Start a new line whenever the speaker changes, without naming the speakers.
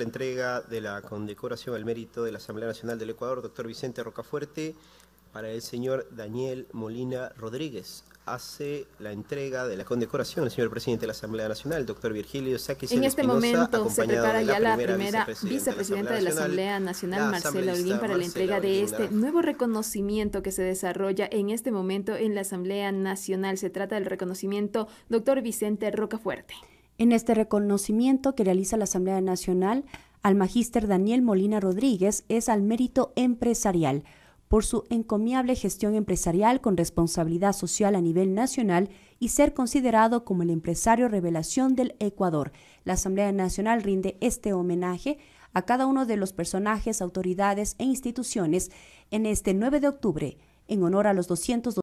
la entrega de la condecoración al mérito de la Asamblea Nacional del Ecuador, doctor Vicente Rocafuerte, para el señor Daniel Molina Rodríguez. Hace la entrega de la condecoración el señor presidente de la Asamblea Nacional, doctor Virgilio Sáquez. En este momento se prepara ya la primera,
vicepresidenta, de la Asamblea Nacional, Marcela para la entrega de este nuevo reconocimiento que se desarrolla en este momento en la Asamblea Nacional. Se trata del reconocimiento, doctor Vicente Rocafuerte
en este reconocimiento que realiza la Asamblea Nacional al magíster Daniel Molina Rodríguez es al mérito empresarial por su encomiable gestión empresarial con responsabilidad social a nivel nacional y ser considerado como el empresario revelación del Ecuador. La Asamblea Nacional rinde este homenaje a cada uno de los personajes, autoridades e instituciones en este 9 de octubre en honor a los 200